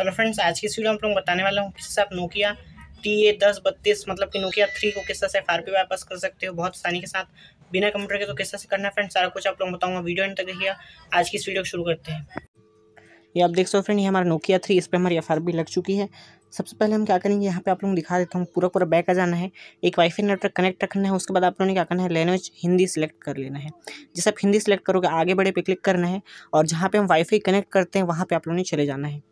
hello friends आज की इस वीडियो में आप लोग बताने वाला हूँ किस आप नोकिया टी ए दस बत्तीस मतलब कि नोकिया थ्री को किस तरह से एफ आर पी वापस कर सकते हो बहुत आसानी के साथ बिना कंप्यूटर के तो किस तरह से करना है फ्रेंड्स सारा कुछ आप लोग बताऊँगा वीडियो एंड तक देखिए आज की इस वीडियो को शुरू करते हैं ये आप देख सकते हो फ्रेंड ये हमारा नोकिया थ्री इस पर हमारी एफ लग चुकी है सबसे पहले हम क्या करेंगे यहाँ पे आप लोग दिखा देता हूँ पूरा पूरा बैक आ जाना है एक वाईफाई नेटवर्क कनेक्ट रखना है उसके बाद आप लोगों ने क्या करना है लैंग्वेज हिंदी सेलेक्ट कर लेना है जैसे आप हिंदी सेलेक्ट करोगे आगे बड़े पे क्लिक करना है और जहाँ पे हम वाईफाई कनेक्ट करते हैं वहाँ पे आप लोगों ने चले जाना है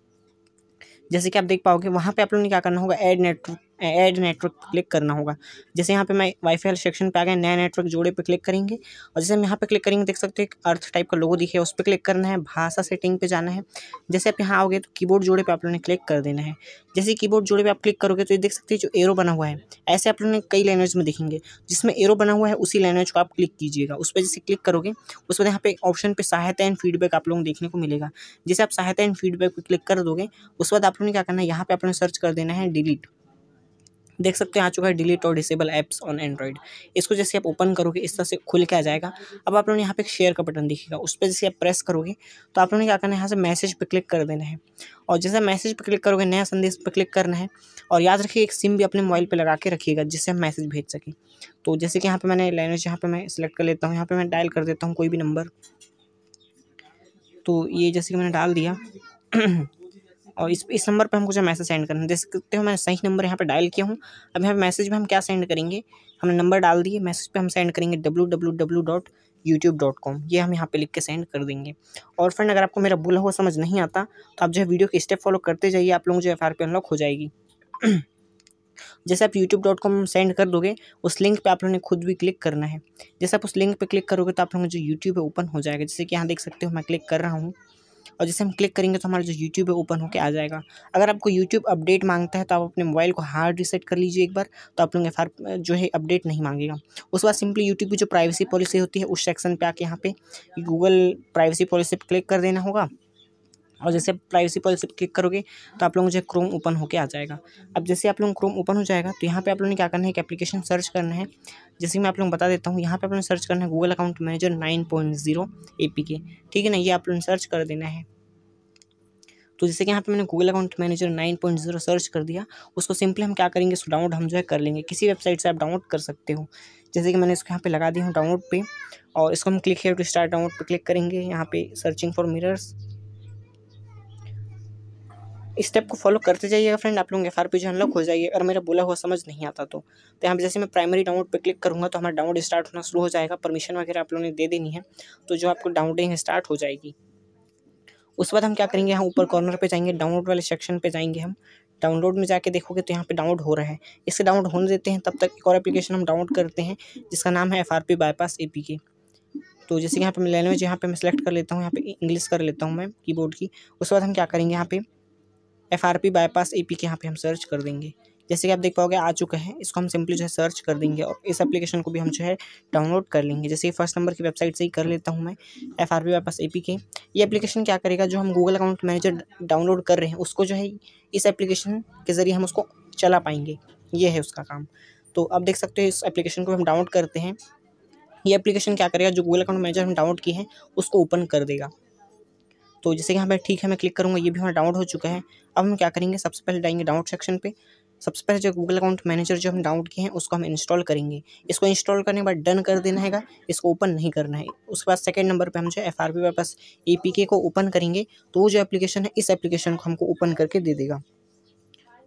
जैसे कि आप देख पाओगे वहाँ पे आप लोगों ने क्या करना होगा add network add network click करना होगा जैसे यहाँ पे मैं वाईफाई सेक्शन पे आ गया नया नेटवर्क जोड़े पे क्लिक करेंगे और जैसे हम यहाँ पे क्लिक करेंगे देख सकते हैं अर्थ टाइप का लोगो दिखे उस पर क्लिक करना है भाषा सेटिंग पे जाना है जैसे आप यहाँ आओगे तो कीबोर्ड जोड़े पे आप लोगों ने क्लिक कर देना है जैसे कीबोर्ड जोड़े पर आप क्लिक करोगे तो ये देख सकते हैं जो एरो बना हुआ है ऐसे आप लोगों ने कई लैंग्वेज में देखेंगे जिसमें एरो बना हुआ है उसी लैंग्वेज को आप क्लिक कीजिएगा उस पर जैसे क्लिक करोगे उस पर यहाँ पे ऑप्शन पर सहायता एंड फीडबैक आप लोगों को देखने को मिलेगा जैसे आप सहायता एंड फीडबैक पर क्लिक कर दोगे उसके बाद आप लोगों ने क्या करना है यहाँ पर आप लोगों ने सर्च कर देना है डिलीट देख सकते हैं आ चुका है डिलीट और डिसेबल ऐप्स ऑन एंड्रॉइड इसको जैसे आप ओपन करोगे इस तरह से खुल के आ जाएगा अब आप लोगों ने यहाँ पे शेयर का बटन दिखेगा उस पर जैसे आप प्रेस करोगे तो आप लोगों ने क्या करना है यहाँ से मैसेज पर क्लिक कर देना है और जैसे मैसेज पर क्लिक करोगे नया संदेश पर क्लिक करना है और याद रखिए एक सिम भी अपने मोबाइल पर लगा के रखिएगा जिससे हम मैसेज भेज सकें तो जैसे कि यहाँ पर मैंने लैंग्वेज यहाँ पर मैं सिलेक्ट कर लेता हूँ यहाँ पर मैं डायल कर देता हूँ कोई भी नंबर तो ये जैसे कि मैंने डाल दिया और इस इस नंबर पर हमको जो मैसेज सेंड करना है देख सकते हो मैंने सही नंबर यहाँ पर डायल किया हूँ अब यहाँ पर मैसेज में हम क्या सेंड करेंगे हमने नंबर डाल दिए मैसेज पे हम सेंड करेंगे W W W dot YouTube dot com ये हम यहाँ पे लिख के सेंड कर देंगे और फ्रेंड अगर आपको मेरा बोला हुआ समझ नहीं आता तो आप जो है वीडियो के स्टेप फॉलो करते जाइए आप लोगों जो एफ आर पी अनलॉक हो जाएगी जैसे आप यूट्यूब डॉट कॉम सेंड कर दोगे उस लिंक पे आप लोगों ने खुद भी क्लिक करना है जैसे आप उस लिंक पे क्लिक करोगे तो आप लोगों जो यूट्यूब है ओपन हो जाएगा जैसे कि यहाँ देख सकते हो मैं क्लिक कर रहा हूँ और जैसे हम क्लिक करेंगे तो हमारा जो यूट्यूब है ओपन होकर आ जाएगा अगर आपको यूट्यूब अपडेट मांगता है तो आप अपने मोबाइल को हार्ड रिसेट कर लीजिए एक बार तो आप लोग एफ जो है अपडेट नहीं मांगेगा उस बाद सिंपली यूट्यूब की जो प्राइवेसी पॉलिसी होती है उस सेक्शन पर आके यहाँ पर गूगल प्राइवेसी पॉलिसी पर क्लिक कर देना होगा और जैसे आप प्राइवेसी पॉलिसी पर क्लिक करोगे तो आप लोग को क्रोम ओपन होकर आ जाएगा अब जैसे आप लोगों को क्रोम ओपन हो जाएगा तो यहाँ पे आप लोगों ने क्या करना है कि एप्लीकेशन सर्च करना है जैसे मैं आप लोगों को बता देता हूँ यहाँ पे आप लोगों ने सर्च करना है Google account manager nine point zero A P K ठीक है ना ये आप लोगों ने सर्च कर देना है तो जैसे कि यहाँ पे मैंने Google account manager nine point zero search कर दिया उसको सिंपली हम क्या करेंगे डाउनलोड हम जो है कर लेंगे किसी वेबसाइट से आप डाउनलोड कर सकते हो जैसे कि मैंने इसको यहाँ पे लगा दिया हूँ डाउनलोड पे और इसको हम क्लिक है टू स्टार्ट डाउनलोड पे क्लिक करेंगे यहाँ पे सर्चिंग फॉर मिरर्स इस स्टेप को फॉलो करते जाइएगा फ्रेंड आप लोग एफ आर पी जो अनलॉक हो जाइए अगर मेरा बोला हुआ समझ नहीं आता तो तो यहाँ पर जैसे मैं प्राइमरी डाउनलोड पर क्लिक करूँगा तो हमारा डाउनलोड स्टार्ट होना शुरू हो जाएगा परमिशन वगैरह आप लोगों ने दे देनी है तो जो आपको डाउनलोडिंग स्टार्ट हो जाएगी उसके बाद हम क्या करेंगे यहाँ ऊपर कॉर्नर पर जाएंगे डाउनलोड वाले सेक्शन पर जाएंगे हम डाउनलोड में जाके देखोगे तो यहाँ पे डाउनलोड हो रहा है इसे डाउनलोड होने देते हैं तब तक एक और एप्लीकेशन हम डाउनलोड करते हैं जिसका नाम है F R P bypass A P K तो जैसे कि यहाँ पे लैंग्वेज यहाँ पे मैं सेलेक्ट कर लेता हूँ यहाँ पे इंग्लिश कर लेता हूँ मैं कीबोर्ड की उसके बाद हम क्या करेंगे यहाँ पे F R P bypass A P K यहाँ पे हम सर्च कर देंगे जैसे कि आप देख पाओगे आ चुका है इसको हम सिंपली जो है सर्च कर देंगे और इस एप्लीकेशन को भी हम जो है डाउनलोड कर लेंगे जैसे फर्स्ट नंबर की वेबसाइट से ही कर लेता हूँ मैं एफ आर पी वापस ए पी के ये एप्लीकेशन क्या करेगा जो हम गूगल अकाउंट मैनेजर डाउनलोड कर रहे हैं उसको जो है इस एप्लीकेशन के ज़रिए हम उसको चला पाएंगे ये है उसका काम तो आप देख सकते हो इस एप्लीकेशन को हम डाउनलोड करते हैं ये एप्लीकेशन क्या करेगा जो गूगल अकाउंट मैनेजर हम डाउनलोड किए हैं उसको ओपन कर देगा तो जैसे कि यहाँ पर ठीक है मैं क्लिक करूँगा ये भी हमारा डाउनलोड हो चुका है अब हम क्या करेंगे सबसे पहले जाएंगे डाउनलोड सेक्शन पर सबसे पहले जो गूगल अकाउंट मैनेजर जो हम डाउनलोड किए हैं उसको हम इंस्टॉल करेंगे इसको इंस्टॉल करने के बाद डन कर देना है इसको ओपन नहीं करना है उसके बाद सेकंड नंबर पे हम जो एफ आर पी वापस ए पी के को ओपन करेंगे तो वो जो एप्लीकेशन है इस एप्लीकेशन को हमको ओपन करके दे देगा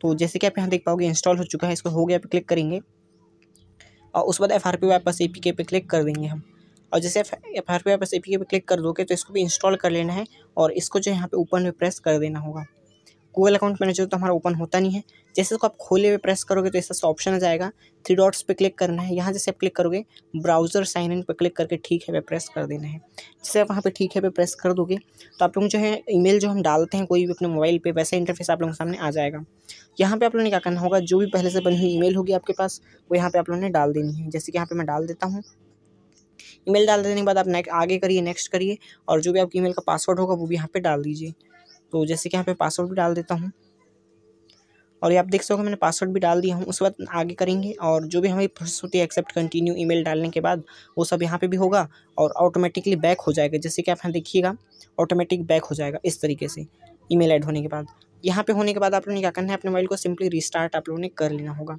तो जैसे कि आप यहाँ देख पाओगे इंस्टॉल हो चुका है इसको हो गया पे क्लिक करेंगे और उसके बाद एफ आर पी वापस ए पी के पे क्लिक कर देंगे हम और जैसे एफ आर पी आप एस ए पी क्लिक कर दोगे तो इसको भी इंस्टॉल कर लेना है और इसको जो यहाँ पे ओपन में प्रेस कर देना होगा गूगल अकाउंट मैनेजर तो हमारा ओपन होता नहीं है जैसे इसको आप खोले हुए प्रेस करोगे तो ऐसा ऑप्शन आ जाएगा थ्री डॉट्स पे क्लिक करना है यहाँ जैसे आप क्लिक करोगे ब्राउज़र साइन इन पे क्लिक करके ठीक है पे प्रेस कर देना है जैसे आप वहाँ पे ठीक है पे प्रेस कर दोगे तो आप लोग जो है ईमेल जो हम डालते हैं कोई भी अपने मोबाइल पे वैसा इंटरफेस आप लोगों के सामने आ जाएगा यहाँ पर आप लोगों ने क्या करना होगा जो भी पहले से बनी हुई ई होगी आपके पास वो यहाँ पर आप लोगों ने डाल देनी है जैसे कि यहाँ पर मैं डाल देता हूँ ईमेल डाल देने के बाद आप नेक्स्ट आगे करिए नेक्स्ट करिए और जो भी आपकी ईमेल का पासवर्ड होगा वो भी यहाँ पे डाल दीजिए तो जैसे कि यहाँ पे पासवर्ड भी डाल देता हूँ और ये आप देख सको मैंने पासवर्ड भी डाल दिया हूँ उसके बाद आगे करेंगे और जो भी हमारी प्रोसेस होती है एक्सेप्ट कंटिन्यू ईमेल डालने के बाद वो सब यहाँ पे भी होगा और ऑटोमेटिकली बैक हो जाएगा जैसे कि आप यहाँ देखिएगा ऑटोमेटिक बैक हो जाएगा इस तरीके से ईमेल ऐड होने के बाद यहाँ पे होने के बाद आप लोगों ने क्या करना है अपने मोबाइल को सिंपली रिस्टार्ट आप लोगों ने कर लेना होगा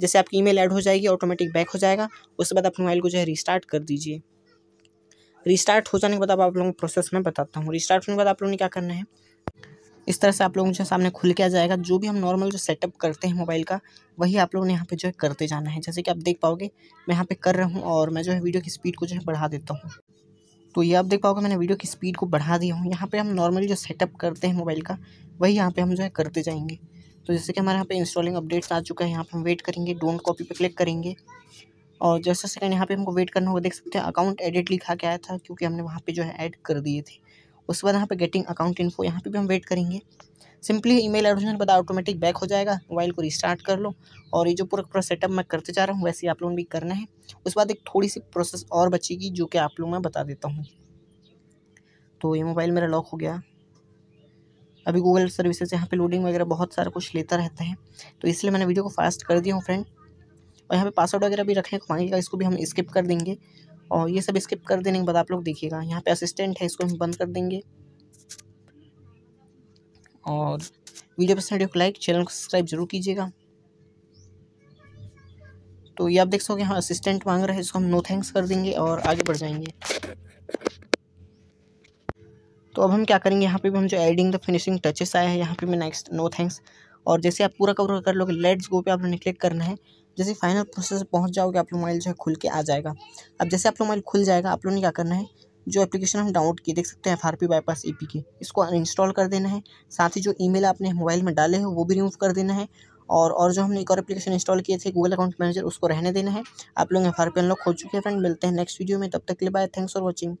जैसे आपकी ईमेल ऐड हो जाएगी ऑटोमेटिक बैक हो जाएगा उसके बाद आप मोबाइल को जो है रिस्टार्ट कर दीजिए रिस्टार्ट हो जाने के बाद आप लोगों को प्रोसेस में बताता हूँ रिस्टार्ट होने के बाद आप लोगों ने क्या करना है इस तरह से आप लोगों के सामने खुल के आ जाएगा जो भी हम नॉर्मल जो सेटअप करते हैं मोबाइल का वही आप लोगों ने यहाँ पे जो है करते जाना है जैसे कि आप देख पाओगे मैं यहाँ पे कर रहा हूँ और मैं जो है वीडियो की स्पीड को जो है बढ़ा देता हूँ तो ये आप देख पाओगे मैंने वीडियो की स्पीड को बढ़ा दिया हूँ यहाँ पर हम नॉर्मली जो सेटअप करते हैं मोबाइल का वही यहाँ पर हम जो है करते जाएंगे तो जैसे कि हमारे यहाँ पे इंस्टॉलिंग अपडेट्स आ चुका है यहाँ पे हम वेट करेंगे डोंट कॉपी पे क्लिक करेंगे और जैसा सेकंड यहाँ पे हमको वेट करना होगा देख सकते हैं अकाउंट एडिट लिखा के आया था क्योंकि हमने वहाँ पे जो है ऐड कर दिए थे उसके बाद यहाँ पे गेटिंग अकाउंट इन्फो यहाँ पे भी हम वेट करेंगे सिंपली मेल एडमिशन बता ऑटोमेटिक बैक हो जाएगा मोबाइल को रिस्टार्ट कर लो और ये जो पूरा पूरा सेटअप मैं करते जा रहा हूँ वैसे आप लोगों भी करना है उसके बाद एक थोड़ी सी प्रोसेस और बचेगी जो कि आप लोग मैं बता देता हूँ तो ये मोबाइल मेरा लॉक हो गया अभी गूगल सर्विसेज यहाँ पे लोडिंग वगैरह बहुत सारा कुछ लेता रहता है तो इसलिए मैंने वीडियो को फास्ट कर दिया हूँ फ्रेंड और यहाँ पे पासवर्ड वगैरह भी रखने को मांगेगा इसको भी हम स्किप कर देंगे और ये सब स्किप कर देने के बाद आप लोग देखिएगा यहाँ पे असिस्टेंट है इसको हम बंद कर देंगे और वीडियो पसंद वीडियो तो को लाइक चैनल को सब्सक्राइब जरूर कीजिएगा तो ये आप देख सकोगे यहाँ असिस्टेंट मांग रहे हैं इसको हम नो थैंक्स कर देंगे और आगे बढ़ जाएंगे तो अब हम क्या करेंगे यहाँ पे भी हम जो एडिंग द फिनिशिंग टचेस आया है यहाँ पे मैं नेक्स्ट नो थैंक्स और जैसे आप पूरा कवर कर लोगे लेट्स गो पे आपने क्लिक करना है जैसे फाइनल प्रोसेस पहुँच जाओगे आप लोग मोबाइल जो है खुल के आ जाएगा अब जैसे आप लोग मोबाइल खुल जाएगा आप लोगों ने क्या करना है जो एप्लीकेशन हम डाउनलोड किए देख सकते हैं F R P bypass P की इसको अनइंस्टॉल कर देना है साथ ही जो मेल आपने मोबाइल में डाले हो वो भी रिमूव कर देना है और और जो हमने एक और एप्लीकेशन इंस्टॉल किए थे गूगल अकाउंट मैनेजर उसको रहने देना है आप लोग एफ आर पी अनलॉक हो चुके हैं फ्रेंड मिलते हैं नेक्स्ट वीडियो में तब तक के लिए बाय थैंक्स फॉर वॉचिंग